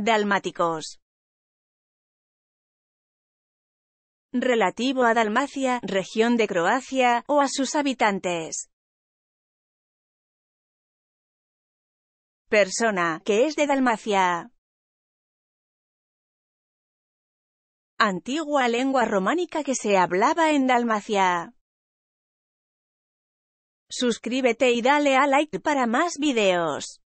Dalmáticos. Relativo a Dalmacia, región de Croacia, o a sus habitantes. Persona, que es de Dalmacia. Antigua lengua románica que se hablaba en Dalmacia. Suscríbete y dale a like para más videos.